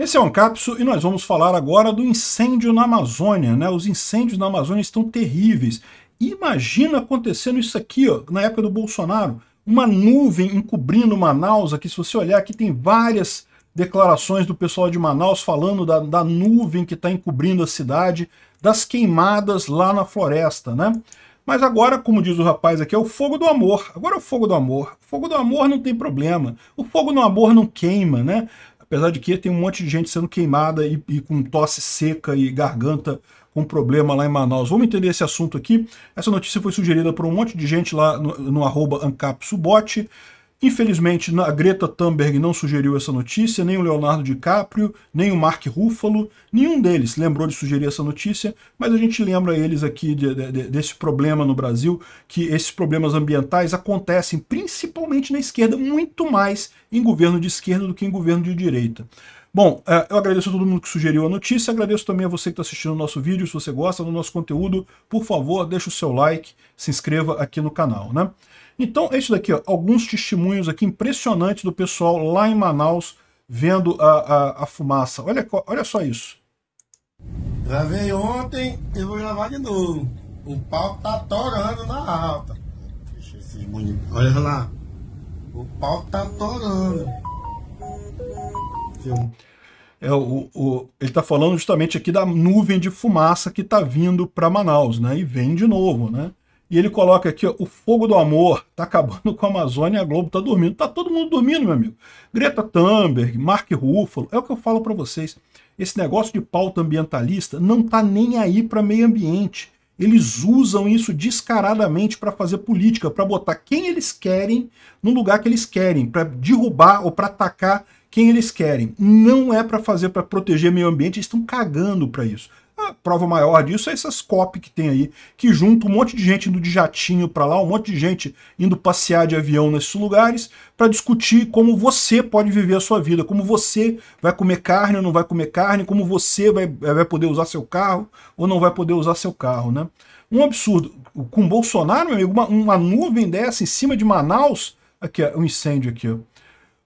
Esse é um capso e nós vamos falar agora do incêndio na Amazônia. Né? Os incêndios na Amazônia estão terríveis. Imagina acontecendo isso aqui ó, na época do Bolsonaro. Uma nuvem encobrindo Manaus, aqui se você olhar aqui tem várias declarações do pessoal de Manaus falando da, da nuvem que está encobrindo a cidade, das queimadas lá na floresta, né? Mas agora, como diz o rapaz aqui, é o fogo do amor. Agora é o fogo do amor. O fogo do amor não tem problema. O fogo do amor não queima, né? Apesar de que tem um monte de gente sendo queimada e, e com tosse seca e garganta com problema lá em Manaus. Vamos entender esse assunto aqui. Essa notícia foi sugerida por um monte de gente lá no, no arroba ancapsubote. Infelizmente, a Greta Thunberg não sugeriu essa notícia, nem o Leonardo DiCaprio, nem o Mark Ruffalo, nenhum deles lembrou de sugerir essa notícia, mas a gente lembra eles aqui de, de, desse problema no Brasil, que esses problemas ambientais acontecem principalmente na esquerda, muito mais em governo de esquerda do que em governo de direita. Bom, é, eu agradeço a todo mundo que sugeriu a notícia, agradeço também a você que está assistindo o nosso vídeo, se você gosta do nosso conteúdo, por favor, deixa o seu like, se inscreva aqui no canal, né? Então, é isso daqui, ó, alguns testemunhos aqui impressionantes do pessoal lá em Manaus vendo a, a, a fumaça. Olha, olha só isso. Gravei ontem e vou gravar de novo. O pau tá torando na alta. É olha lá. O pau tá torando. Filma é, o, o, ele está falando justamente aqui da nuvem de fumaça que está vindo para Manaus, né? E vem de novo, né? E ele coloca aqui, ó, o fogo do amor está acabando com a Amazônia e a Globo está dormindo. Está todo mundo dormindo, meu amigo. Greta Thunberg, Mark Ruffalo, é o que eu falo para vocês. Esse negócio de pauta ambientalista não está nem aí para meio ambiente. Eles usam isso descaradamente para fazer política, para botar quem eles querem no lugar que eles querem, para derrubar ou para atacar quem eles querem. Não é para fazer para proteger o meio ambiente, eles estão cagando para isso. A prova maior disso é essas COP que tem aí, que junta um monte de gente indo de jatinho para lá, um monte de gente indo passear de avião nesses lugares, para discutir como você pode viver a sua vida, como você vai comer carne ou não vai comer carne, como você vai, vai poder usar seu carro ou não vai poder usar seu carro, né? Um absurdo. Com Bolsonaro, meu amigo, uma, uma nuvem dessa em cima de Manaus, aqui, o um incêndio aqui, ó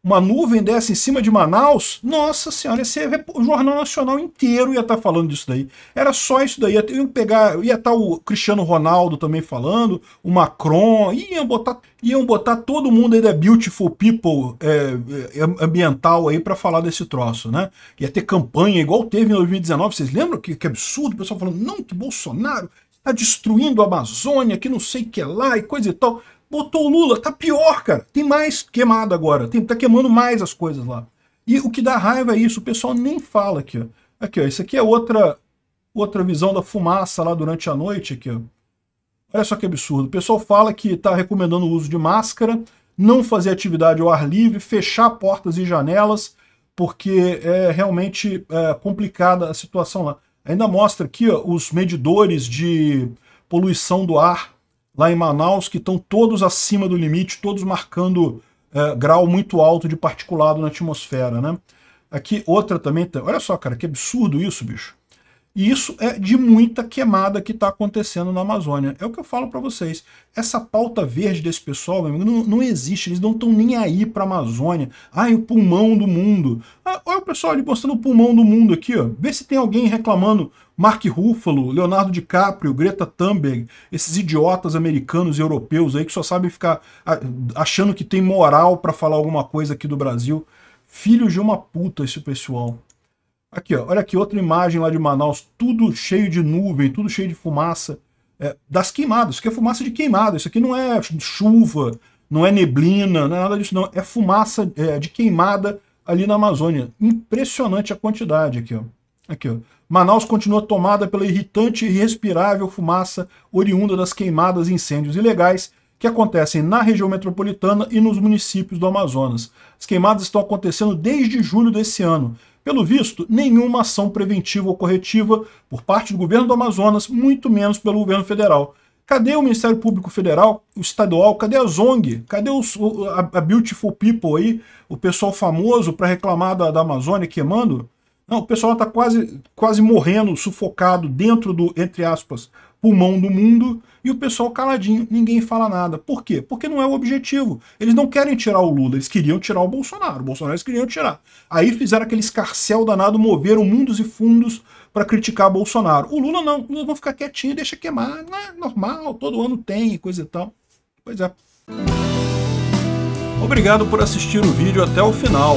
uma nuvem dessa em cima de Manaus, nossa senhora, esse é Jornal Nacional inteiro ia estar tá falando disso daí. Era só isso daí. Ia pegar, ia estar tá o Cristiano Ronaldo também falando, o Macron, iam botar, iam botar todo mundo aí da Beautiful People é, é, ambiental aí para falar desse troço, né? Ia ter campanha igual teve em 2019, vocês lembram? Que, que absurdo, o pessoal falando, não, que Bolsonaro está destruindo a Amazônia, que não sei o que é lá e coisa e tal. Botou o Lula, tá pior, cara. Tem mais queimado agora. Tem, tá queimando mais as coisas lá. E o que dá raiva é isso, o pessoal nem fala aqui, Aqui, ó, isso aqui é outra, outra visão da fumaça lá durante a noite, aqui, ó. Olha só que absurdo. O pessoal fala que tá recomendando o uso de máscara, não fazer atividade ao ar livre, fechar portas e janelas, porque é realmente é, complicada a situação lá. Ainda mostra aqui ó, os medidores de poluição do ar lá em Manaus que estão todos acima do limite, todos marcando é, grau muito alto de particulado na atmosfera, né? Aqui outra também, olha só, cara, que absurdo isso, bicho. E isso é de muita queimada que está acontecendo na Amazônia. É o que eu falo para vocês. Essa pauta verde desse pessoal, meu amigo, não, não existe. Eles não estão nem aí para a Amazônia. Ai, o pulmão do mundo. Ah, olha o pessoal ali mostrando o pulmão do mundo aqui. Ó. Vê se tem alguém reclamando. Mark Ruffalo, Leonardo DiCaprio, Greta Thunberg, esses idiotas americanos e europeus aí que só sabem ficar achando que tem moral para falar alguma coisa aqui do Brasil. Filhos de uma puta esse pessoal. Aqui, ó, olha aqui outra imagem lá de Manaus, tudo cheio de nuvem, tudo cheio de fumaça. É, das queimadas, isso aqui é fumaça de queimada, isso aqui não é chuva, não é neblina, não é nada disso não, é fumaça é, de queimada ali na Amazônia. Impressionante a quantidade aqui, ó. Aqui, ó. Manaus continua tomada pela irritante e irrespirável fumaça oriunda das queimadas e incêndios ilegais que acontecem na região metropolitana e nos municípios do Amazonas. As queimadas estão acontecendo desde julho desse ano pelo visto, nenhuma ação preventiva ou corretiva por parte do governo do Amazonas, muito menos pelo governo federal. Cadê o Ministério Público Federal, o estadual? Cadê a ZONG? Cadê os, a, a, Beautiful People aí? O pessoal famoso para reclamar da, da Amazônia queimando? Não, o pessoal está quase, quase morrendo, sufocado dentro do, entre aspas, pulmão do mundo, e o pessoal caladinho, ninguém fala nada. Por quê? Porque não é o objetivo. Eles não querem tirar o Lula, eles queriam tirar o Bolsonaro. O Bolsonaro eles queriam tirar. Aí fizeram aquele escarcel danado, moveram mundos e fundos para criticar Bolsonaro. O Lula não, o Lula vai ficar quietinho, deixa queimar, não é normal, todo ano tem, coisa e tal. Pois é. Obrigado por assistir o vídeo até o final.